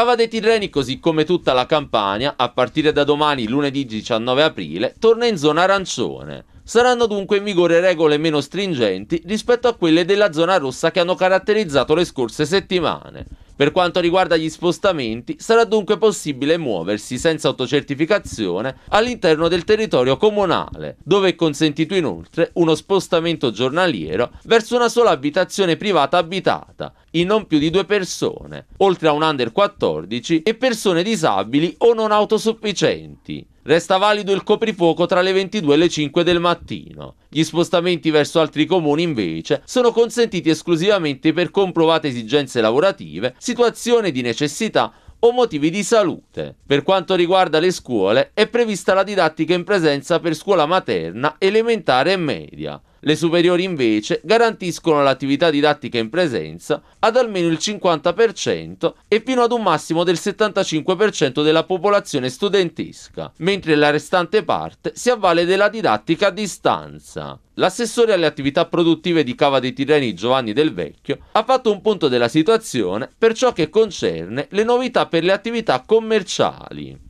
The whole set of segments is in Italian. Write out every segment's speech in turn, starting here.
Cava dei Tirreni, così come tutta la Campania, a partire da domani, lunedì 19 aprile, torna in zona arancione. Saranno dunque in vigore regole meno stringenti rispetto a quelle della zona rossa che hanno caratterizzato le scorse settimane. Per quanto riguarda gli spostamenti, sarà dunque possibile muoversi senza autocertificazione all'interno del territorio comunale, dove è consentito inoltre uno spostamento giornaliero verso una sola abitazione privata abitata, in non più di due persone, oltre a un under 14 e persone disabili o non autosufficienti. Resta valido il coprifuoco tra le 22 e le 5 del mattino. Gli spostamenti verso altri comuni invece sono consentiti esclusivamente per comprovate esigenze lavorative, situazioni di necessità o motivi di salute. Per quanto riguarda le scuole, è prevista la didattica in presenza per scuola materna, elementare e media. Le superiori invece garantiscono l'attività didattica in presenza ad almeno il 50% e fino ad un massimo del 75% della popolazione studentesca, mentre la restante parte si avvale della didattica a distanza. L'assessore alle attività produttive di Cava dei Tirreni Giovanni Del Vecchio ha fatto un punto della situazione per ciò che concerne le novità per le attività commerciali.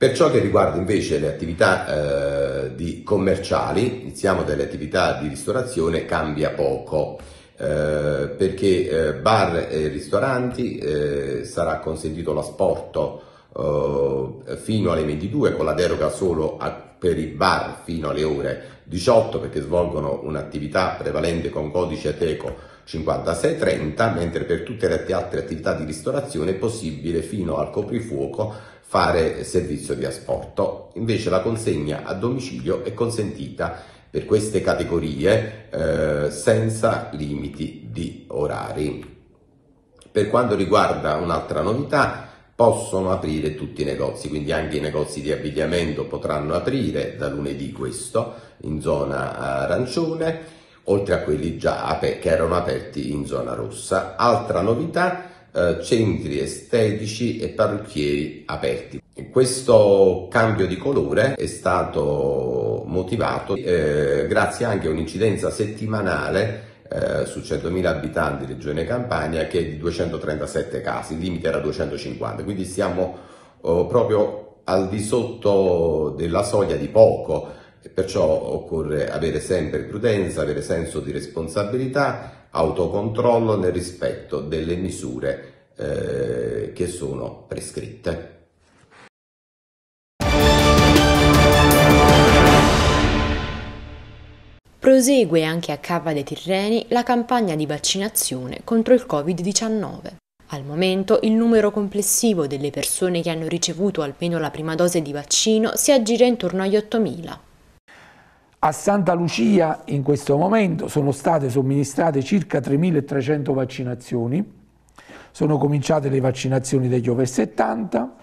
Per ciò che riguarda invece le attività eh, di commerciali, iniziamo dalle attività di ristorazione, cambia poco. Eh, perché eh, bar e ristoranti eh, sarà consentito l'asporto eh, fino alle 22 con la deroga solo a, per i bar fino alle ore 18 perché svolgono un'attività prevalente con codice ATECO 5630 mentre per tutte le altre attività di ristorazione è possibile fino al coprifuoco fare servizio di asporto. Invece la consegna a domicilio è consentita per queste categorie eh, senza limiti di orari. Per quanto riguarda un'altra novità, possono aprire tutti i negozi, quindi anche i negozi di abbigliamento potranno aprire da lunedì questo in zona eh, arancione, oltre a quelli già che erano aperti in zona rossa. Altra novità eh, centri estetici e parrucchieri aperti. Questo cambio di colore è stato motivato eh, grazie anche a un'incidenza settimanale eh, su 100.000 abitanti di Regione Campania che è di 237 casi, il limite era 250, quindi siamo oh, proprio al di sotto della soglia di poco, perciò occorre avere sempre prudenza, avere senso di responsabilità autocontrollo nel rispetto delle misure eh, che sono prescritte. Prosegue anche a Cava dei Tirreni la campagna di vaccinazione contro il Covid-19. Al momento il numero complessivo delle persone che hanno ricevuto almeno la prima dose di vaccino si aggira intorno agli 8.000. A Santa Lucia in questo momento sono state somministrate circa 3.300 vaccinazioni, sono cominciate le vaccinazioni degli over 70,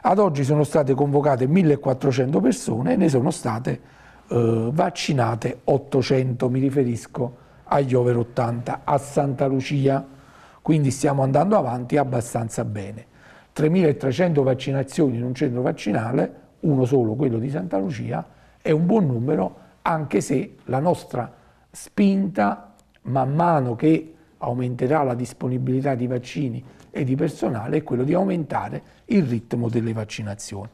ad oggi sono state convocate 1.400 persone e ne sono state eh, vaccinate 800, mi riferisco agli over 80 a Santa Lucia, quindi stiamo andando avanti abbastanza bene. 3.300 vaccinazioni in un centro vaccinale, uno solo, quello di Santa Lucia, è un buon numero anche se la nostra spinta, man mano che aumenterà la disponibilità di vaccini e di personale, è quella di aumentare il ritmo delle vaccinazioni.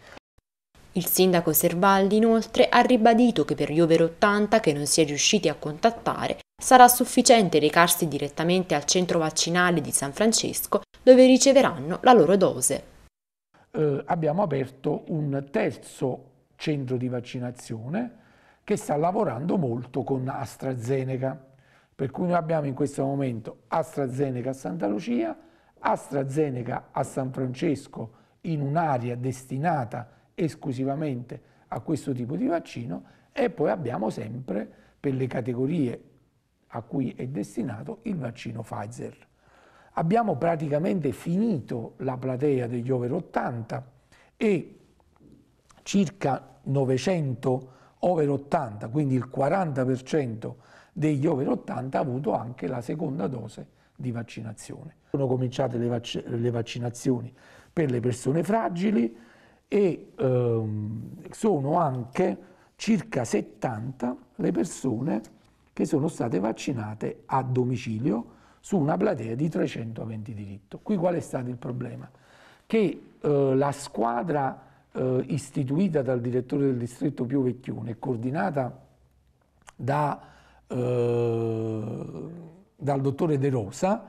Il sindaco Servalli inoltre ha ribadito che per gli over 80 che non si è riusciti a contattare sarà sufficiente recarsi direttamente al centro vaccinale di San Francesco dove riceveranno la loro dose. Eh, abbiamo aperto un terzo centro di vaccinazione che sta lavorando molto con AstraZeneca. Per cui noi abbiamo in questo momento AstraZeneca a Santa Lucia, AstraZeneca a San Francesco in un'area destinata esclusivamente a questo tipo di vaccino e poi abbiamo sempre per le categorie a cui è destinato il vaccino Pfizer. Abbiamo praticamente finito la platea degli over 80 e circa 900 over 80, quindi il 40% degli over 80 ha avuto anche la seconda dose di vaccinazione. Sono cominciate le, vac le vaccinazioni per le persone fragili e ehm, sono anche circa 70 le persone che sono state vaccinate a domicilio su una platea di 320 diritto. Qui qual è stato il problema? Che eh, la squadra eh, istituita dal direttore del distretto Pio Vecchione e coordinata da, eh, dal dottore De Rosa,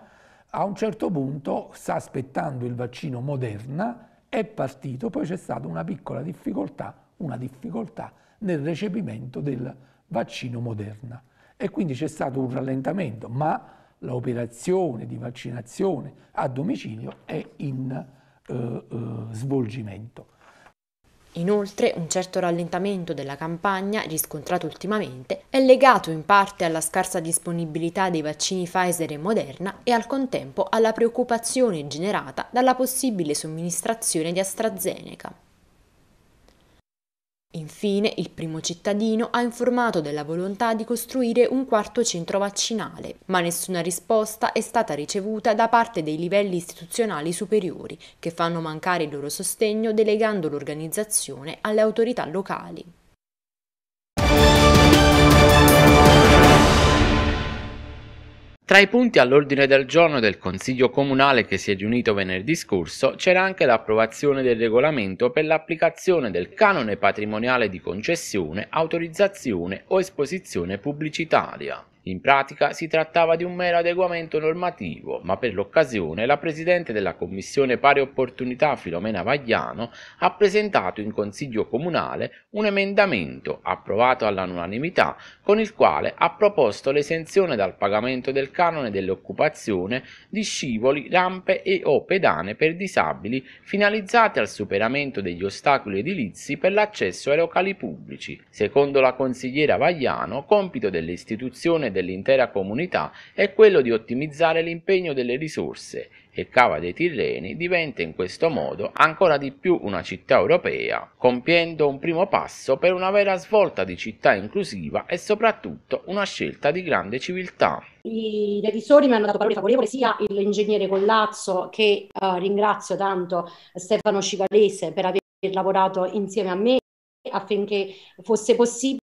a un certo punto sta aspettando il vaccino Moderna, è partito, poi c'è stata una piccola difficoltà, una difficoltà nel recepimento del vaccino Moderna e quindi c'è stato un rallentamento, ma l'operazione di vaccinazione a domicilio è in eh, eh, svolgimento. Inoltre, un certo rallentamento della campagna, riscontrato ultimamente, è legato in parte alla scarsa disponibilità dei vaccini Pfizer e Moderna e al contempo alla preoccupazione generata dalla possibile somministrazione di AstraZeneca. Infine, il primo cittadino ha informato della volontà di costruire un quarto centro vaccinale, ma nessuna risposta è stata ricevuta da parte dei livelli istituzionali superiori, che fanno mancare il loro sostegno delegando l'organizzazione alle autorità locali. Tra i punti all'ordine del giorno del Consiglio Comunale che si è riunito venerdì scorso c'era anche l'approvazione del regolamento per l'applicazione del canone patrimoniale di concessione, autorizzazione o esposizione pubblicitaria. In pratica si trattava di un mero adeguamento normativo, ma per l'occasione la Presidente della Commissione Pari Opportunità Filomena Vagliano ha presentato in Consiglio Comunale un emendamento, approvato all'unanimità, con il quale ha proposto l'esenzione dal pagamento del canone dell'occupazione di scivoli, rampe e o pedane per disabili finalizzate al superamento degli ostacoli edilizi per l'accesso ai locali pubblici. Secondo la consigliera Vagliano, compito dell'istituzione istituzioni dell'intera comunità è quello di ottimizzare l'impegno delle risorse e Cava dei Tirreni diventa in questo modo ancora di più una città europea, compiendo un primo passo per una vera svolta di città inclusiva e soprattutto una scelta di grande civiltà. I revisori mi hanno dato parole favorevoli sia l'ingegnere Collazzo che uh, ringrazio tanto Stefano Civalese per aver lavorato insieme a me affinché fosse possibile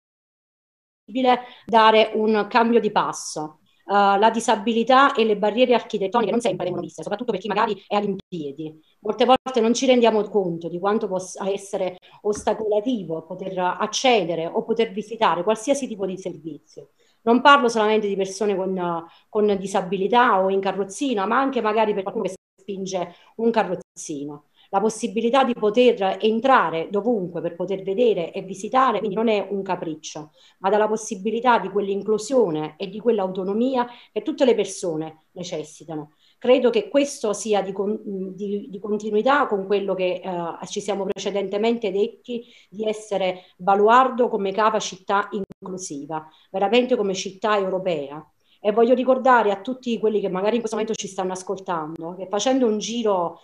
possibile dare un cambio di passo. Uh, la disabilità e le barriere architettoniche non sempre vengono viste, soprattutto per chi magari è all'impiedi. Molte volte non ci rendiamo conto di quanto possa essere ostacolativo poter accedere o poter visitare qualsiasi tipo di servizio. Non parlo solamente di persone con, con disabilità o in carrozzina, ma anche magari per qualcuno che spinge un carrozzino la possibilità di poter entrare dovunque per poter vedere e visitare, quindi non è un capriccio, ma dalla possibilità di quell'inclusione e di quell'autonomia che tutte le persone necessitano. Credo che questo sia di, con, di, di continuità con quello che eh, ci siamo precedentemente detti di essere baluardo come cava città inclusiva, veramente come città europea. E voglio ricordare a tutti quelli che magari in questo momento ci stanno ascoltando che facendo un giro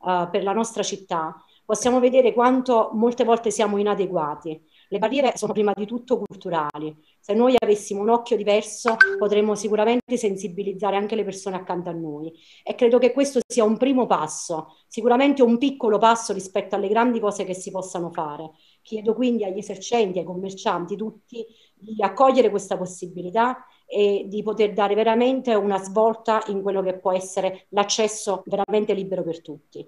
uh, per la nostra città, possiamo vedere quanto molte volte siamo inadeguati. Le barriere sono prima di tutto culturali. Se noi avessimo un occhio diverso potremmo sicuramente sensibilizzare anche le persone accanto a noi e credo che questo sia un primo passo, sicuramente un piccolo passo rispetto alle grandi cose che si possano fare. Chiedo quindi agli esercenti, ai commercianti, tutti di accogliere questa possibilità e di poter dare veramente una svolta in quello che può essere l'accesso veramente libero per tutti.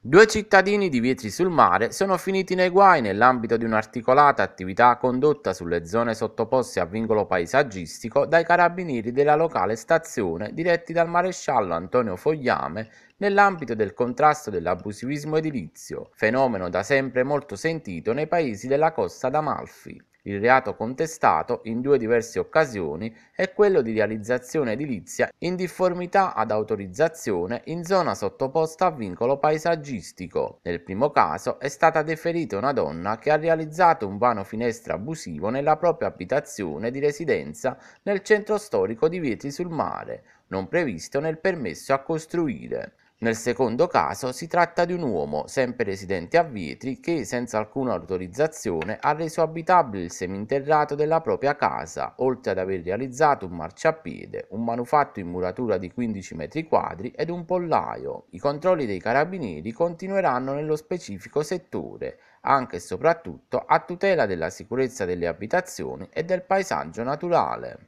Due cittadini di Vietri sul Mare sono finiti nei guai nell'ambito di un'articolata attività condotta sulle zone sottoposte a vincolo paesaggistico dai carabinieri della locale stazione diretti dal maresciallo Antonio Fogliame nell'ambito del contrasto dell'abusivismo edilizio, fenomeno da sempre molto sentito nei paesi della costa d'Amalfi. Il reato contestato in due diverse occasioni è quello di realizzazione edilizia in difformità ad autorizzazione in zona sottoposta a vincolo paesaggistico. Nel primo caso è stata deferita una donna che ha realizzato un vano finestra abusivo nella propria abitazione di residenza nel centro storico di Vietri sul Mare, non previsto nel permesso a costruire. Nel secondo caso si tratta di un uomo, sempre residente a Vietri, che senza alcuna autorizzazione ha reso abitabile il seminterrato della propria casa, oltre ad aver realizzato un marciapiede, un manufatto in muratura di 15 metri quadri ed un pollaio. I controlli dei carabinieri continueranno nello specifico settore, anche e soprattutto a tutela della sicurezza delle abitazioni e del paesaggio naturale.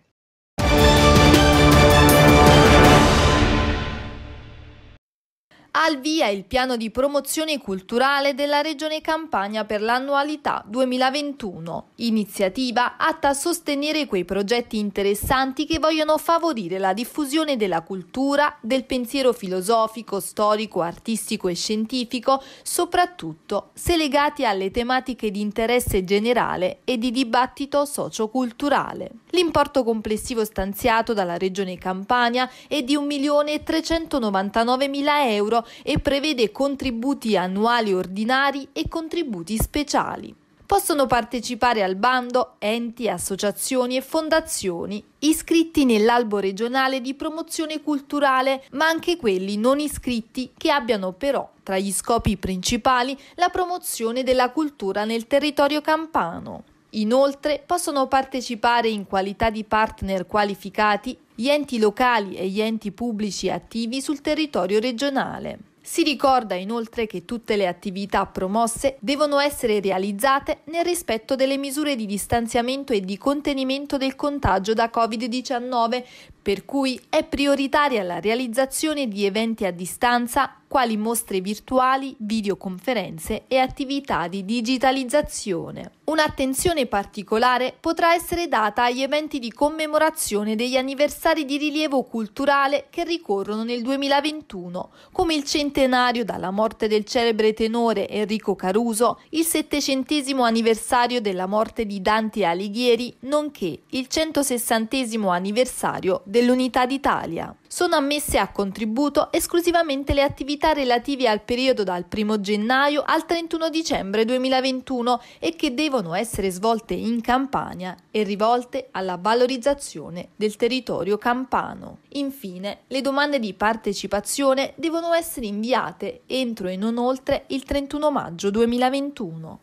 al via il piano di promozione culturale della Regione Campania per l'annualità 2021, iniziativa atta a sostenere quei progetti interessanti che vogliono favorire la diffusione della cultura, del pensiero filosofico, storico, artistico e scientifico, soprattutto se legati alle tematiche di interesse generale e di dibattito socioculturale. L'importo complessivo stanziato dalla Regione Campania è di 1.399.000 euro e prevede contributi annuali ordinari e contributi speciali. Possono partecipare al bando enti, associazioni e fondazioni iscritti nell'albo regionale di promozione culturale, ma anche quelli non iscritti che abbiano però tra gli scopi principali la promozione della cultura nel territorio campano. Inoltre possono partecipare in qualità di partner qualificati gli enti locali e gli enti pubblici attivi sul territorio regionale. Si ricorda inoltre che tutte le attività promosse devono essere realizzate nel rispetto delle misure di distanziamento e di contenimento del contagio da Covid-19 per cui è prioritaria la realizzazione di eventi a distanza quali mostre virtuali, videoconferenze e attività di digitalizzazione. Un'attenzione particolare potrà essere data agli eventi di commemorazione degli anniversari di rilievo culturale che ricorrono nel 2021, come il centenario dalla morte del celebre tenore Enrico Caruso, il settecentesimo anniversario della morte di Dante Alighieri, nonché il centosessantesimo anniversario dell'Unità d'Italia. Sono ammesse a contributo esclusivamente le attività relative al periodo dal 1 gennaio al 31 dicembre 2021 e che devono essere svolte in Campania e rivolte alla valorizzazione del territorio campano. Infine, le domande di partecipazione devono essere inviate entro e non oltre il 31 maggio 2021.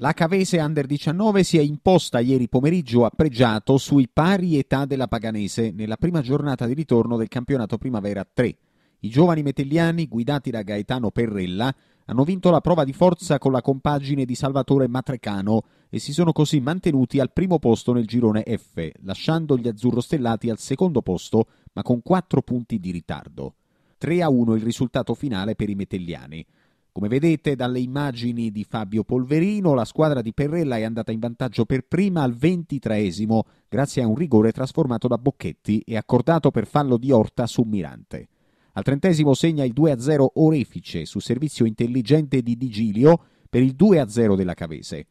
La Cavese Under 19 si è imposta ieri pomeriggio a Pregiato sui pari età della Paganese nella prima giornata di ritorno del campionato Primavera 3. I giovani metelliani, guidati da Gaetano Perrella, hanno vinto la prova di forza con la compagine di Salvatore Matrecano e si sono così mantenuti al primo posto nel girone F, lasciando gli azzurrostellati al secondo posto ma con 4 punti di ritardo. 3 a 1 il risultato finale per i metelliani. Come vedete dalle immagini di Fabio Polverino, la squadra di Perrella è andata in vantaggio per prima al ventitreesimo, grazie a un rigore trasformato da Bocchetti e accordato per fallo di Orta su Mirante. Al trentesimo segna il 2-0 Orefice su servizio intelligente di Digilio per il 2-0 della Cavese.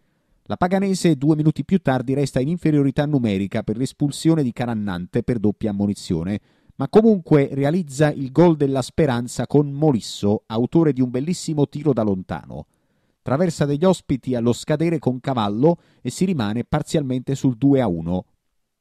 La Paganese due minuti più tardi resta in inferiorità numerica per l'espulsione di Carannante per doppia ammonizione, ma comunque realizza il gol della speranza con Molisso, autore di un bellissimo tiro da lontano. Traversa degli ospiti allo scadere con Cavallo e si rimane parzialmente sul 2-1.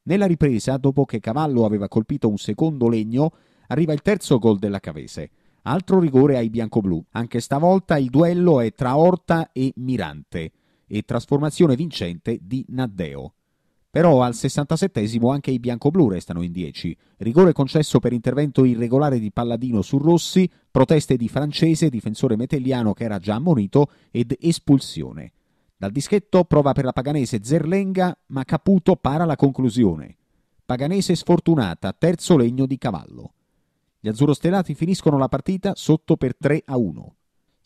Nella ripresa, dopo che Cavallo aveva colpito un secondo legno, arriva il terzo gol della Cavese. Altro rigore ai biancoblù. Anche stavolta il duello è tra Orta e Mirante e trasformazione vincente di Naddeo. Però al 67esimo anche i bianco-blu restano in 10. Rigore concesso per intervento irregolare di Palladino su Rossi, proteste di Francese, difensore metelliano che era già ammonito, ed espulsione. Dal dischetto prova per la Paganese Zerlenga, ma Caputo para la conclusione. Paganese sfortunata, terzo legno di cavallo. Gli azzurro azzurrostellati finiscono la partita sotto per 3 a 1.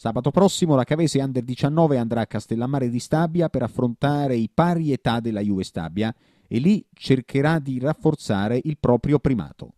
Sabato prossimo la Cavese Under 19 andrà a Castellammare di Stabia per affrontare i pari età della Juve Stabia e lì cercherà di rafforzare il proprio primato.